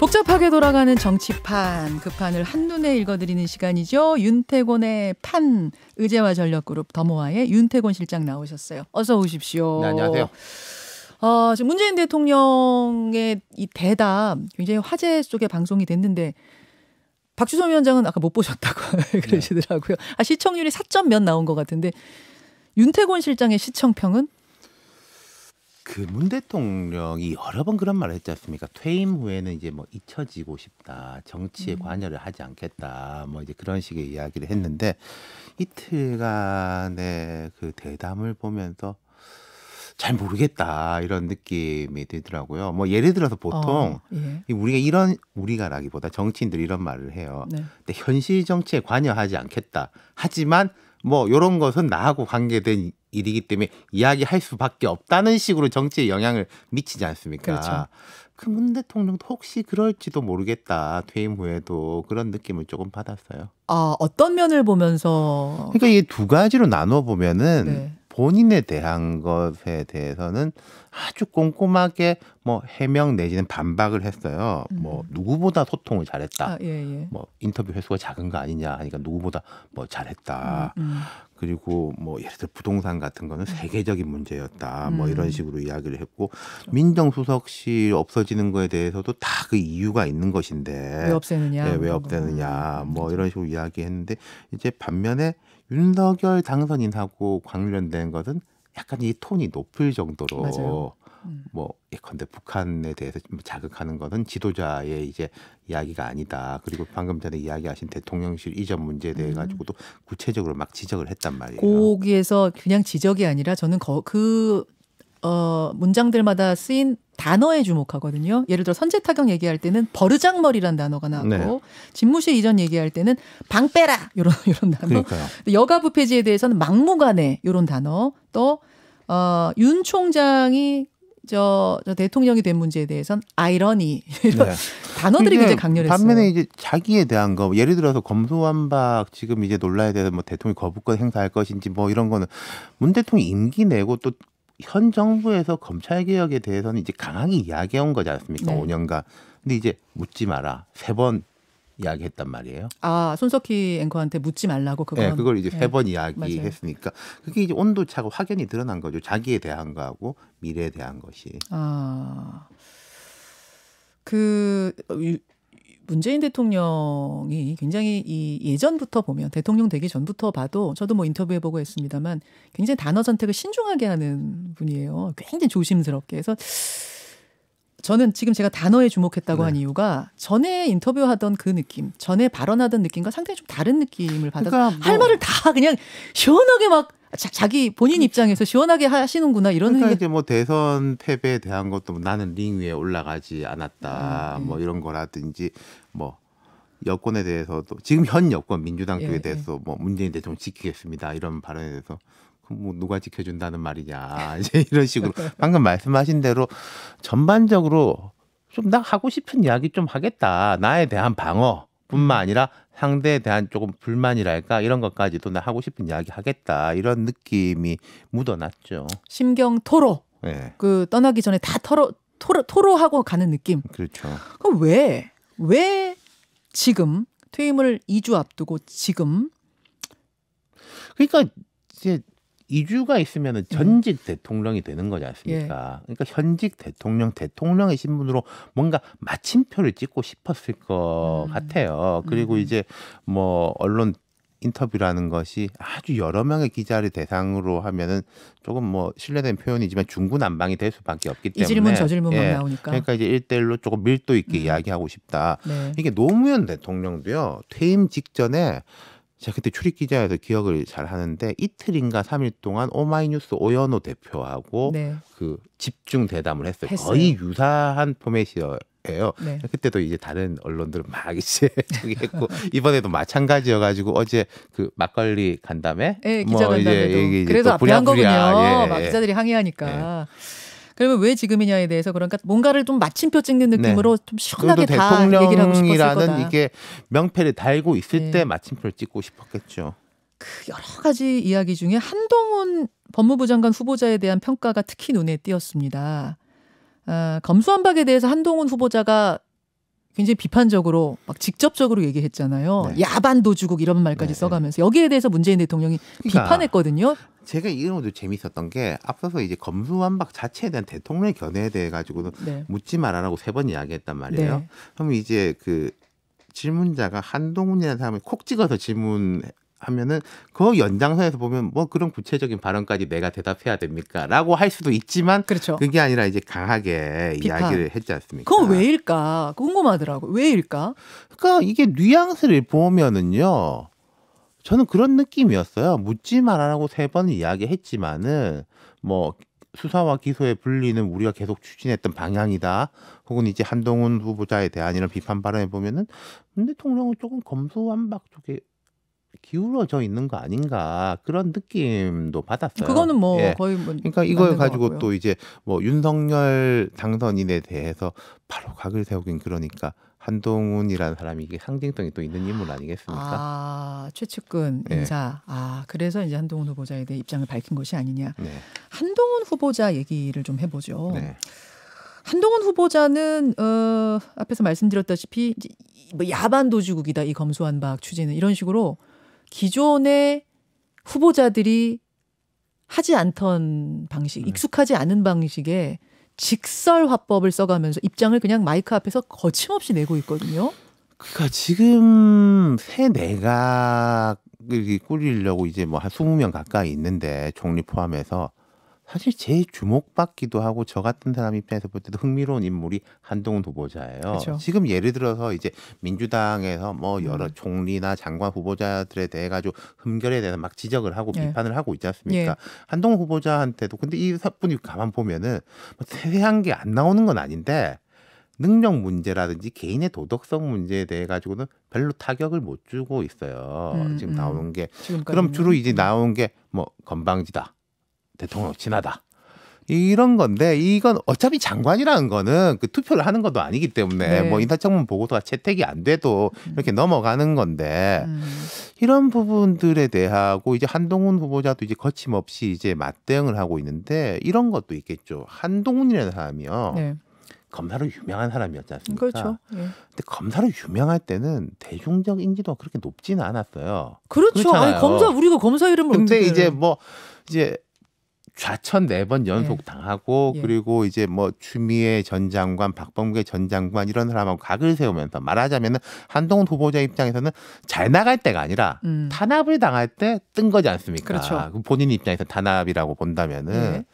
복잡하게 돌아가는 정치판 그 판을 한눈에 읽어드리는 시간이죠. 윤태곤의 판 의제와 전력그룹 더모아의 윤태곤 실장 나오셨어요. 어서 오십시오. 네, 안녕하세요. 어, 지금 문재인 대통령의 이 대답 굉장히 화제 속에 방송이 됐는데 박주선 위원장은 아까 못 보셨다고 네. 그러시더라고요. 아, 시청률이 4점 몇 나온 것 같은데 윤태곤 실장의 시청평은 그문 대통령이 여러 번 그런 말을 했지 않습니까? 퇴임 후에는 이제 뭐 잊혀지고 싶다, 정치에 음. 관여를 하지 않겠다, 뭐 이제 그런 식의 이야기를 했는데 이틀간의 그 대담을 보면서 잘 모르겠다 이런 느낌이 들더라고요. 뭐 예를 들어서 보통 어, 예. 우리가 이런 우리가라기보다 정치인들이 이런 말을 해요. 네. 근데 현실 정치에 관여하지 않겠다. 하지만 뭐 이런 것은 나하고 관계된 일이기 때문에 이야기할 수밖에 없다는 식으로 정치에 영향을 미치지 않습니까? 그렇죠. 그 문 대통령도 혹시 그럴지도 모르겠다 퇴임 후에도 그런 느낌을 조금 받았어요. 아 어떤 면을 보면서? 그러니까 이두 가지로 나눠 보면은 네. 본인에 대한 것에 대해서는 아주 꼼꼼하게 뭐 해명 내지는 반박을 했어요. 뭐 음. 뭐 누구보다 소통을 잘했다. 아, 예, 예. 뭐 인터뷰 횟수가 작은 거 아니냐 하니까 누구보다 뭐 잘했다. 음, 음. 그리고 뭐 예를 들어 부동산 같은 거는 음. 세계적인 문제였다. 뭐 음. 뭐 이런 식으로 이야기를 했고 민정수석실 없어지는 거에 대해서도 다 그 이유가 있는 것인데 왜 없애느냐, 네, 왜 뭐 없애느냐, 뭐 그렇죠. 이런 식으로 이야기했는데 이제 반면에 윤석열 당선인하고 관련된 것은 약간 이 톤이 높을 정도로 맞아요. 음. 뭐 예컨대 북한에 대해서 뭐 자극하는 것은 지도자의 이제 이야기가 아니다. 그리고 방금 전에 이야기하신 대통령실 이전 문제에 대해 음. 가지고도 음. 구체적으로 막 지적을 했단 말이에요. 거기에서 그냥 지적이 아니라 저는 거, 그 어, 문장들마다 쓰인 단어에 주목하거든요. 예를 들어 선제 타격 얘기할 때는 버르장머리란 단어가 나오고 네. 집무실 이전 얘기할 때는 방빼라 이런 이런 단어. 그러니까요. 여가부 폐지에 대해서는 막무가내 이런 단어. 또 어, 윤 총장이 저, 저 대통령이 된 문제에 대해선 아이러니 이런 네. 단어들이 굉장히 음, 강렬했어요. 반면에 이제 자기에 대한 거 예를 들어서 검소한박 지금 이제 논란에 대해서 뭐 대통령 거부권 행사할 것인지 뭐 이런 거는 문 대통령 임기 내고 또 현 정부에서 검찰 개혁에 대해서는 이제 강하게 이야기해온 거지 않습니까? 네. 5년간. 근데 이제 묻지 마라. 세번 이야기했단 말이에요. 아 손석희 앵커한테 묻지 말라고 그걸. 네, 그걸 이제 세번 네, 이야기했으니까 그게 이제 온도 차가 확연히 드러난 거죠. 자기에 대한 거하고 미래에 대한 것이. 아. 그 문재인 대통령이 굉장히 이 예전부터 보면 대통령 되기 전부터 봐도 저도 뭐 인터뷰해 보고 했습니다만 굉장히 단어 선택을 신중하게 하는 분이에요. 굉장히 조심스럽게 해서 저는 지금 제가 단어에 주목했다고 네. 한 이유가 전에 인터뷰하던 그 느낌, 전에 발언하던 느낌과 상당히 좀 다른 느낌을 받아서 그러니까 뭐할 말을 다 그냥 시원하게 막 자, 기 본인 그러니까 입장에서 시원하게 하시는구나 이런 그러니까 이제 뭐 대선 패배에 대한 것도 뭐 나는 링 위에 올라가지 않았다 음, 네. 뭐 이런 거라든지 뭐 여권에 대해서도 지금 현 여권 민주당 쪽에 예, 예. 대해서 예. 뭐 문재인 대통령 지키겠습니다 이런 발언에 대해서 뭐 누가 지켜준다는 말이냐 이제 이런 식으로 방금 말씀하신 대로 전반적으로 좀 나 하고 싶은 이야기 좀 하겠다 나에 대한 방어뿐만 음. 아니라 상대에 대한 조금 불만이랄까 이런 것까지도 나 하고 싶은 이야기 하겠다 이런 느낌이 묻어났죠. 심경 토로. 네. 그 떠나기 전에 다 털어 토로, 토로하고 가는 느낌. 그렇죠. 그럼 왜, 왜 지금 퇴임을 2주 앞두고 지금? 그러니까 이제 이주가 있으면 네. 전직 대통령이 되는 거지 않습니까? 예. 그러니까 현직 대통령, 대통령의 신분으로 뭔가 마침표를 찍고 싶었을 것 음. 같아요. 그리고 음. 이제 뭐 언론 인터뷰라는 것이 아주 여러 명의 기자를 대상으로 하면은 조금 뭐 신뢰된 표현이지만 중구난방이 될 수밖에 없기 때문에 이 질문 저 질문만 예. 나오니까 그러니까 이제 일대일로 조금 밀도 있게 음. 이야기하고 싶다. 네. 이게 노무현 대통령도요 퇴임 직전에 제가 그때 출입 기자여서 기억을 잘 하는데 이틀인가 3일 동안 오마이뉴스 오연호 대표하고 네. 그 집중 대담을 했어요. 했어요. 거의 유사한 포맷이에요. 네. 그때도 이제 다른 언론들은 막 이제 저기 했고 이번에도 마찬가지여 가지고 어제 그 막걸리 간담회 네, 뭐 기자 간담회도 이제, 이제 그래서 앞에 한 거군요. 예, 예. 기자들이 항의하니까. 예. 그러면 왜 지금이냐에 대해서 그러니까 뭔가를 좀 마침표 찍는 네. 느낌으로 네. 좀 시원하게 다 얘기를 하고 싶었을 이게 명패를 달고 있을 네. 때 마침표를 찍고 싶었겠죠. 그 여러 가지 이야기 중에 한동훈 법무부 장관 후보자에 대한 평가가 특히 눈에 띄었습니다. 아, 검수한박에 대해서 한동훈 후보자가 굉장히 비판적으로 막 직접적으로 얘기했잖아요. 네. 야반 도주국 이런 말까지 네. 써가면서 여기에 대해서 문재인 대통령이 그러니까 비판했거든요. 제가 이런것도 재미있었던 게 앞서서 이제 검수완박 자체에 대한 대통령의 견해에 대해 가지고는 네. 묻지 말아라고 세 번 이야기했단 말이에요. 네. 그럼 이제 그 질문자가 한동훈이라는 사람을 콕 찍어서 질문 하면은 그 연장선에서 보면 뭐 그런 구체적인 발언까지 내가 대답해야 됩니까라고 할 수도 있지만 그렇죠. 그게 아니라 이제 강하게 비판. 이야기를 했지 않습니까? 그건 왜일까 궁금하더라고 왜일까? 그러니까 이게 뉘앙스를 보면은요 저는 그런 느낌이었어요. 묻지 말아라고 세 번 이야기했지만은 뭐 수사와 기소의 분리는 우리가 계속 추진했던 방향이다. 혹은 이제 한동훈 후보자에 대한 이런 비판 발언에 보면은 문 대통령은 조금 검소한박 쪽에 기울어져 있는 거 아닌가 그런 느낌도 받았어요. 그거는 뭐 예. 거의 뭐 그러니까 이걸 가지고 또 이제 뭐 윤석열 당선인에 대해서 바로 각을 세우긴 그러니까 한동훈이라는 사람이 이게 상징성이 또 있는 인물 아니겠습니까? 아 최측근 예. 인사. 아 그래서 이제 한동훈 후보자에 대해 입장을 밝힌 것이 아니냐. 네. 한동훈 후보자 얘기를 좀 해보죠. 네. 한동훈 후보자는 어, 앞에서 말씀드렸다시피 뭐 야반 도주국이다 이 검수한박 추진은 이런 식으로 기존의 후보자들이 하지 않던 방식, 네. 익숙하지 않은 방식에 직설 화법을 써가면서 입장을 그냥 마이크 앞에서 거침없이 내고 있거든요. 그니까 지금 새 내각 꾸리려고 이제 뭐한 20명 가까이 있는데 총리 포함해서 사실 제일 주목받기도 하고 저 같은 사람 입장에서 볼 때도 흥미로운 인물이 한동훈 후보자예요. 그렇 지금 예를 들어서 이제 민주당에서 뭐 음. 여러 음. 총리나 장관 후보자들에 대해 가지고 흠결에 대해서 막 지적을 하고 예. 비판을 하고 있지 않습니까? 예. 한동훈 후보자한테도 근데 이 사분이 가만 보면은 뭐 세세한 게 안 나오는 건 아닌데 능력 문제라든지 개인의 도덕성 문제에 대해 가지고는 별로 타격을 못 주고 있어요. 음, 지금 나오는 음. 게지 그럼 주로 이제 나온 게 뭐 건방지다. 대통령 지나다 이런 건데 이건 어차피 장관이라는 거는 그 투표를 하는 것도 아니기 때문에 네. 뭐 인사청문 보고서가 채택이 안 돼도 음. 이렇게 넘어가는 건데 음. 이런 부분들에 대하고 이제 한동훈 후보자도 이제 거침없이 이제 맞대응을 하고 있는데 이런 것도 있겠죠. 한동훈이라는 사람이요. 네. 검사로 유명한 사람이었지 않습니까? 그렇죠. 예. 근데 검사로 유명할 때는 대중적 인지도 그렇게 높지는 않았어요. 그렇죠. 아니, 검사 우리가 검사 이름을 근데 어떻게... 이제 뭐 이제 좌천 네 번 연속 예. 당하고 예. 그리고 이제 뭐 추미애 전 장관, 박범계 전 장관 이런 사람하고 각을 세우면서 말하자면은 한동훈 후보자 입장에서는 잘 나갈 때가 아니라 음. 탄압을 당할 때 뜬 거지 않습니까? 그렇죠. 본인 입장에서 탄압이라고 본다면은 예.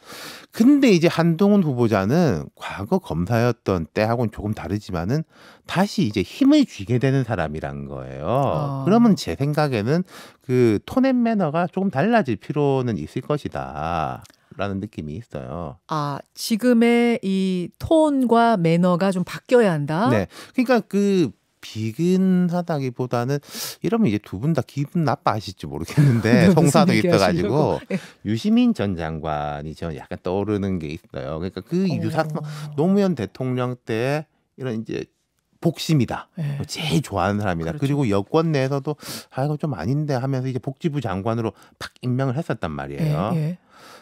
근데 이제 한동훈 후보자는 과거 검사였던 때하고는 조금 다르지만은 다시 이제 힘을 쥐게 되는 사람이란 거예요. 어. 그러면 제 생각에는 그톤앤 매너가 조금 달라질 필요는 있을 것이다. 라는 느낌이 있어요. 아, 지금의 이 톤과 매너가 좀 바뀌어야 한다? 네. 그러니까 그 비근하다기보다는 이러면 이제 두 분 다 기분 나빠하실지 모르겠는데 성사도 있어가지고 네. 유시민 전 장관이 저 약간 떠오르는 게 있어요. 그러니까 그 어. 유사 노무현 대통령 때 이런 이제 복심이다. 네. 뭐 제일 좋아하는 사람이다. 그렇죠. 그리고 여권 내에서도 아 이거 좀 아닌데 하면서 이제 복지부 장관으로 팍 임명을 했었단 말이에요. 네, 네.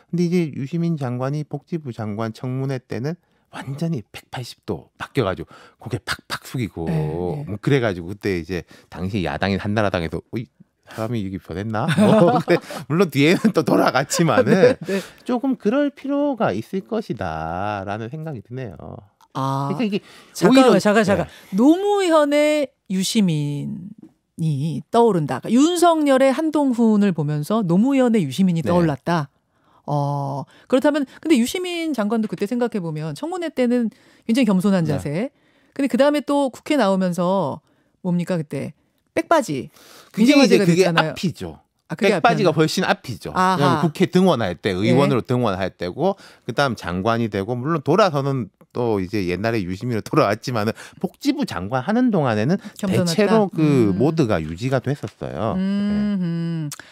근데 이제 유시민 장관이 복지부 장관 청문회 때는 완전히 180도 바뀌어가지고 고개 팍팍 숙이고 네, 네. 뭐 그래가지고 그때 이제 당시 야당인 한나라당에서 어이 사람이 이게 변했나? 뭐 근데 물론 뒤에는 또 돌아갔지만은 네, 네, 조금 그럴 필요가 있을 것이다라는 생각이 드네요. 아, 그러니까 이게 잠깐만, 잠깐 잠깐 네. 노무현의 유시민 이 떠오른다. 그러니까 윤석열의 한동훈을 보면서 노무현의 유시민이 네. 떠올랐다. 어, 그렇다면 근데 유시민 장관도 그때 생각해 보면 청문회 때는 굉장히 겸손한 네. 자세. 네. 근데 그다음에 또 국회 나오면서 뭡니까 그때 백바지. 그게 이제 그게 됐잖아요. 앞이죠. 아, 백바지가 훨씬 앞이죠. 국회 등원할 때 예. 의원으로 네. 등원할 때고 그다음 장관이 되고 물론 돌아서는 또 이제 옛날에 유시민으로 돌아왔지만은 복지부 장관 하는 동안에는 겸손했다. 대체로 그 음. 모드가 유지가 됐었어요. 음. 네.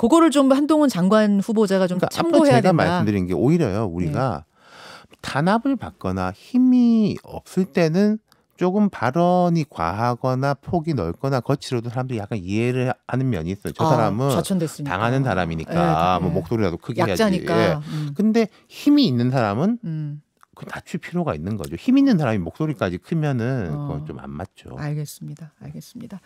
그거를 좀 한동훈 장관 후보자가 좀 그러니까 참고해야 아까 제가 말씀드린 게 오히려요 우리가 네. 단합을 받거나 힘이 없을 때는 조금 발언이 과하거나 폭이 넓거나 거칠어도 사람들이 약간 이해를 하는 면이 있어요. 저 아, 사람은 좌천됐으니까. 당하는 사람이니까 네, 네. 뭐 목소리라도 크게 약자니까. 해야지. 예. 음. 근데 힘이 있는 사람은 음. 낮출 그 필요가 있는 거죠. 힘 있는 사람이 목소리까지 크면은 어. 그건 좀안 맞죠. 알겠습니다. 알겠습니다.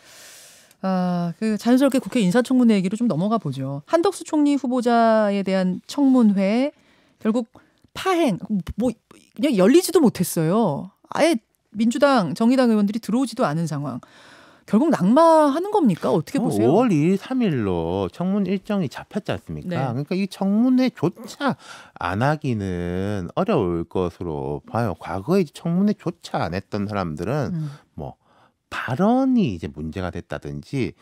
아, 그 자연스럽게 국회 인사청문회 얘기로 좀 넘어가 보죠. 한덕수 총리 후보자에 대한 청문회 결국 파행 뭐 그냥 열리지도 못했어요. 아예 민주당 정의당 의원들이 들어오지도 않은 상황. 결국 낙마하는 겁니까? 어떻게 보세요? 5월 2일, 3일로 청문 일정이 잡혔지 않습니까? 네. 그러니까 이 청문회조차 안 하기는 어려울 것으로 봐요. 과거에 청문회조차 안 했던 사람들은 음. 뭐 발언이 이제 문제가 됐다든지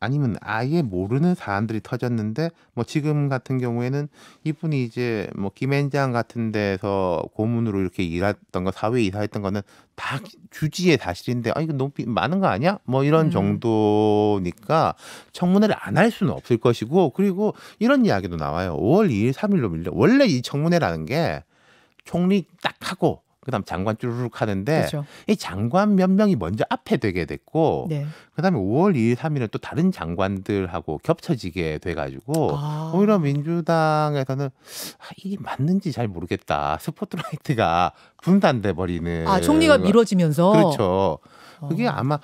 아니면 아예 모르는 사람들이 터졌는데 뭐 지금 같은 경우에는 이분이 이제 뭐 김앤장 같은 데서 고문으로 이렇게 일했던 거 사회 이사했던 거는 다 주지의 사실인데 아 이거 너무 많은 거 아니야? 뭐 이런 음. 정도니까 청문회를 안 할 수는 없을 것이고 그리고 이런 이야기도 나와요. 5월 2일 3일로 밀려 원래 이 청문회라는 게 총리 딱 하고 그다음 장관 쭈르륵 하는데 그렇죠. 이 장관 몇 명이 먼저 앞에 되게 됐고 네. 그다음에 5월 2일 3일은 또 다른 장관들하고 겹쳐지게 돼가지고 아. 오히려 뭐 민주당에서는 아, 이게 맞는지 잘 모르겠다 스포트라이트가 분단돼 버리는 아 총리가 거. 밀지면서 그렇죠. 그게 어. 아마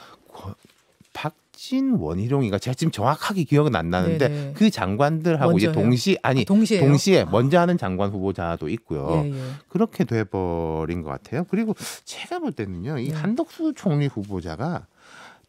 박진 원희룡인가 제가 지금 정확하게 기억은 안 나는데 네네. 네. 그 장관들하고 이제 동시 아니 아, 동시에요? 동시에 아. 먼저 하는 장관 후보자도 있고요. 예, 예. 그렇게 돼버린 것 같아요. 그리고 제가 볼 때는요, 이 네. 한덕수 총리 후보자가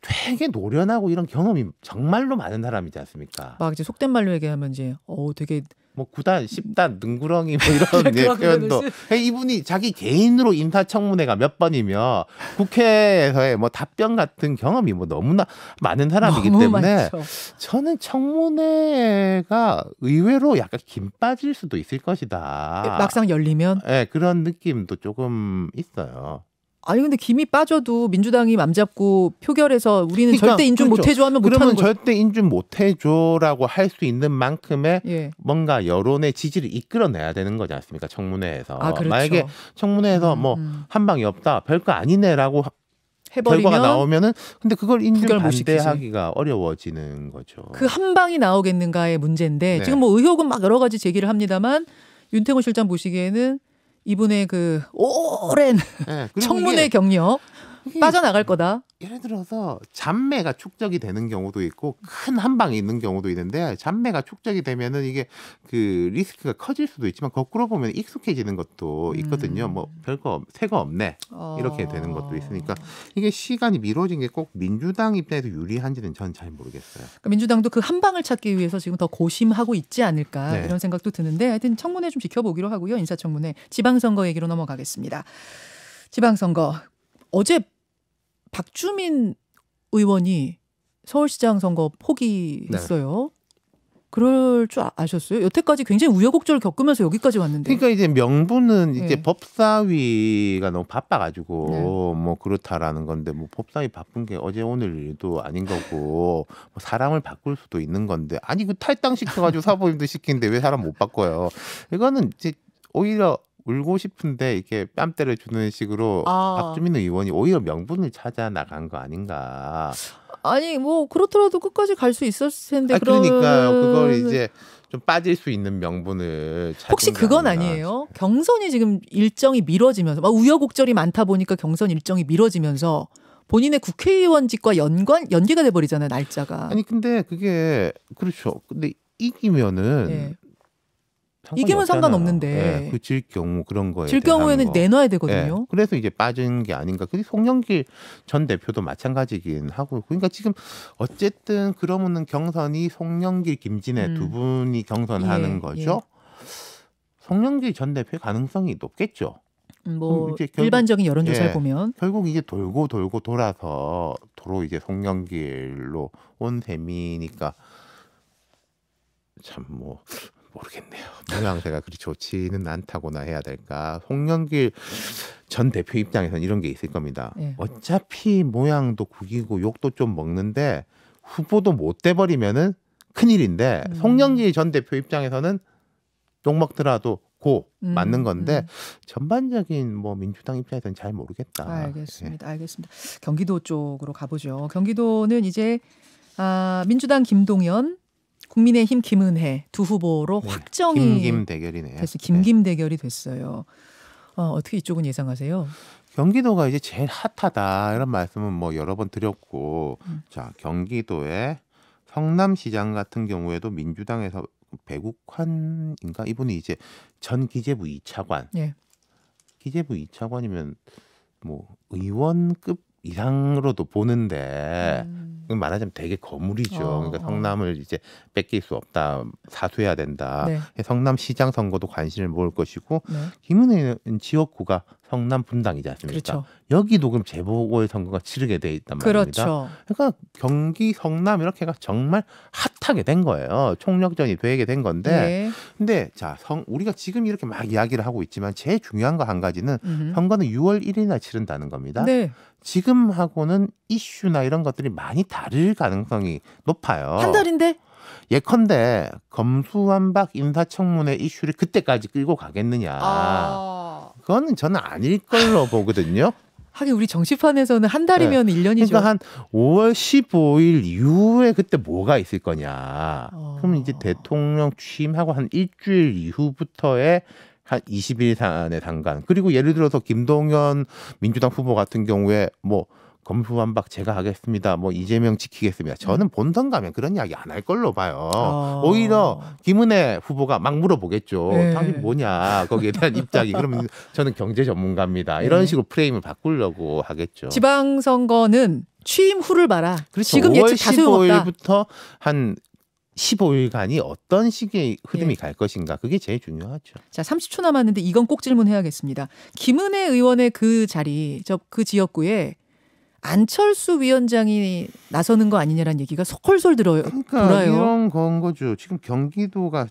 되게 노련하고 이런 경험이 정말로 많은 사람이지 않습니까? 막 이제 속된 말로 얘기하면 이제 어 되게 뭐 9단, 1단 능구렁이 뭐 이런 예, 표현도 예, 이분이 자기 개인으로 인사청문회가 몇 번이며 국회에서의 뭐 답변 같은 경험이 뭐 너무나 많은 사람이기 너무 때문에 많죠. 저는 청문회가 의외로 약간 김 빠질 수도 있을 것이다. 예, 막상 열리면 예, 그런 느낌도 조금 있어요. 아니 근데 김이 빠져도 민주당이 맘잡고 표결해서 우리는 그러니까, 절대 인준 그렇죠. 못해줘 하면 못하는 그러면 절대 인준 못해줘라고 할 수 있는 만큼의 예. 뭔가 여론의 지지를 이끌어내야 되는 거지 않습니까 청문회에서 아, 그렇죠. 만약에 청문회에서 음, 뭐 음. 한방이 없다 별거 아니네라고 해버리면 결과가 나오면은 근데 그걸 인준 반대하기가 어려워지는 거죠. 그 한방이 나오겠는가의 문제인데 네. 지금 뭐 의혹은 막 여러 가지 제기를 합니다만 윤태호 실장 보시기에는 이분의 그 오랜 네, 청문회 경력 음. 빠져나갈 거다. 예를 들어서 잔매가 축적이 되는 경우도 있고 큰 한방이 있는 경우도 있는데 잔매가 축적이 되면은 이게 그 리스크가 커질 수도 있지만 거꾸로 보면 익숙해지는 것도 음. 있거든요. 음. 뭐 별거 새거 없네 어. 이렇게 되는 것도 있으니까 이게 시간이 미뤄진 게 꼭 민주당 입장에서 유리한지는 전 잘 모르겠어요. 그러니까 민주당도 그 한방을 찾기 위해서 지금 더 고심하고 있지 않을까 네. 이런 생각도 드는데 하여튼 청문회 좀 지켜보기로 하고요. 인사청문회 지방선거 얘기로 넘어가겠습니다. 지방선거 어제 박주민 의원이 서울시장 선거 포기했어요. 네. 그럴 줄 아, 아셨어요? 여태까지 굉장히 우여곡절 겪으면서 여기까지 왔는데. 그러니까 이제 명분은 이제 네. 법사위가 너무 바빠가지고 네. 뭐 그렇다라는 건데 뭐 법사위 바쁜 게 어제 오늘도 아닌 거고 뭐 사람을 바꿀 수도 있는 건데 아니 그 탈당 시켜가지고 사보임도 시키는데 왜 사람 못 바꿔요? 이거는 이제 오히려 울고 싶은데 이게 뺨때를 주는 식으로 아. 박주민 의원이 오히려 명분을 찾아 나간 거 아닌가. 아니 뭐 그렇더라도 끝까지 갈 수 있었을 텐데 그러 아, 그러니까 그걸 이제 좀 빠질 수 있는 명분을 혹시 그건 아니에요? 경선이 지금 일정이 미뤄지면서 막 우여곡절이 많다 보니까 경선 일정이 미뤄지면서 본인의 국회의원직과 연관 연계가 돼 버리잖아요 날짜가 아니 근데 그게 그렇죠 근데 이기면은 네. 이게면 상관없는데 예, 그질 경우 그런 거에 질 경우에는 거. 내놔야 예, 되거든요. 네. 그래서 이제 빠진 게 아닌가. 그 송영길 전 대표도 마찬가지긴 하고 그러니까 지금 어쨌든 그러면은 경선이 송영길 김진애 음. 두 분이 경선하는 예, 예. 거죠. 예. 송영길 전대표 가능성이 높겠죠. 음, 뭐 이제 결국, 일반적인 여론조사를 예, 보면 결국 이제 돌고 돌고 돌아서 도로 이제 송영길로 온 셈이니까 참뭐 모르겠네요. 모양새가 그리 좋지는 않다고나 해야 될까. 홍영길 전 대표 입장에선 이런 게 있을 겁니다. 네. 어차피 모양도 구기고 욕도 좀 먹는데 후보도 못 돼버리면은 큰일인데 음. 송영길 전 대표 입장에서는 욕 먹더라도 고 음, 맞는 건데 음. 전반적인 뭐 민주당 입장에서는 잘 모르겠다. 알겠습니다. 예. 알겠습니다. 경기도 쪽으로 가보죠. 경기도는 이제 아, 민주당 김동연 국민의힘 김은혜 두 후보로 네. 확정이 김김 대결이네요. 됐어 네. 김김 네. 대결이 됐어요. 어, 어떻게 이쪽은 예상하세요? 경기도가 이제 제일 핫하다 이런 말씀은 뭐 여러 번 드렸고 음. 자 경기도의 성남시장 같은 경우에도 민주당에서 배국환인가 이분이 이제 전 기재부 2차관 예. 기재부 2차관이면 뭐 의원급 이상으로도 보는데 음. 말하자면 되게 거물이죠. 어, 그러니까 성남을 이제 뺏길 수 없다, 사수해야 된다. 네. 성남시장 선거도 관심을 모을 것이고 네. 김은혜는 지역구가 성남 분당이지 않습니까? 그렇죠. 여기도 그럼 재보궐 선거가 치르게 돼 있단 말입니다. 그렇죠. 그러니까 경기 성남 이렇게가 정말 핫하게 된 거예요. 총력전이 되게 된 건데. 네. 근데 자, 성, 우리가 지금 이렇게 막 이야기를 하고 있지만 제일 중요한 거 한 가지는 음흠. 선거는 6월 1일나 치른다는 겁니다. 네. 지금하고는 이슈나 이런 것들이 많이 다를 가능성이 높아요. 한 달인데? 예컨대 검수완박 인사청문회 이슈를 그때까지 끌고 가겠느냐. 아... 그거는 저는 아닐 걸로 보거든요. 하긴 우리 정치판에서는 한 달이면 네. 1년이죠. 그러니까 한 5월 15일 이후에 그때 뭐가 있을 거냐. 어... 그럼 이제 대통령 취임하고 한 일주일 이후부터의 한 20일 안에 당간. 그리고 예를 들어서 김동연 민주당 후보 같은 경우에 뭐 검수완박 제가 하겠습니다. 뭐 이재명 지키겠습니다. 저는 음. 본선 가면 그런 이야기 안 할 걸로 봐요. 아. 오히려 김은혜 후보가 막 물어보겠죠. 네. 당신 뭐냐 거기에 대한 입장이. 그러면 저는 경제 전문가입니다. 네. 이런 식으로 프레임을 바꾸려고 하겠죠. 지방선거는 취임 후를 봐라. 그렇죠. 지금 예측 5월 예측 15일부터 한 15일간이 어떤 식의 흐름이 예. 갈 것인가 그게 제일 중요하죠. 자, 30초 남았는데 이건 꼭 질문해야겠습니다. 김은혜 의원의 그 자리, 저그 지역구에 안철수 위원장이 나서는 거 아니냐라는 얘기가 솔솔 들어요. 그러니까 돌아요. 이런 건 거죠. 지금 경기도가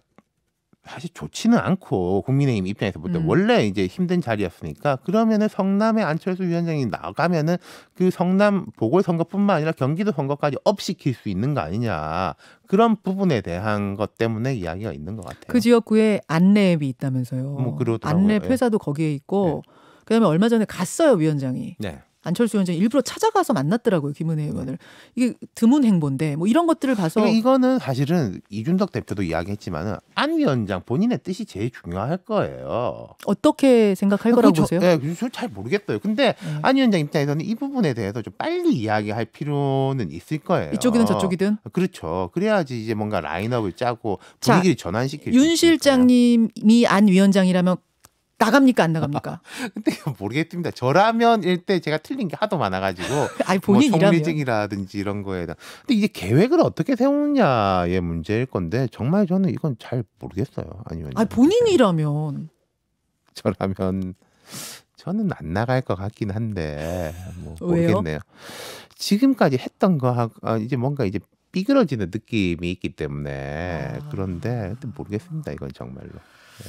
사실 좋지는 않고 국민의힘 입장에서 볼때 음. 원래 이제 힘든 자리였으니까 그러면은 성남의 안철수 위원장이 나가면은 그 성남 보궐선거뿐만 아니라 경기도 선거까지 업시킬 수 있는 거 아니냐 그런 부분에 대한 것 때문에 이야기가 있는 것 같아요. 그 지역구에 안내앱이 있다면서요. 뭐안내 회사도 거기에 있고 네. 그다음에 얼마 전에 갔어요 위원장이. 네. 안철수 위원장 일부러 찾아가서 만났더라고요 김은혜 의원을 이게 드문 행보인데 뭐 이런 것들을 봐서 그러니까 이거는 사실은 이준석 대표도 이야기했지만은 안 위원장 본인의 뜻이 제일 중요할 거예요. 어떻게 생각할 아, 거라고 그렇죠. 예, 그 저, 보세요? 네, 잘 모르겠어요. 근데 네. 안 위원장 입장에서는 이 부분에 대해서 좀 빨리 이야기할 필요는 있을 거예요. 이쪽이든 저쪽이든 그렇죠. 그래야지 이제 뭔가 라인업을 짜고 분위기를 전환시킬. 윤 실장님이 안 위원장이라면 나갑니까 안 나갑니까? 근데 모르겠습니다. 저라면 일 때 제가 틀린 게 하도 많아가지고 아니 본인 뭐 정리증이라든지 이런 거에 다 근데 이제 계획을 어떻게 세우느냐의 문제일 건데 정말 저는 이건 잘 모르겠어요. 아니면 아니 본인이라면 저라면 저는 안 나갈 것 같긴 한데 뭐 모르겠네요. 왜요? 지금까지 했던 거 아, 이제 뭔가 이제 삐그러지는 느낌이 있기 때문에 아... 그런데 모르겠습니다. 이건 정말로. 네.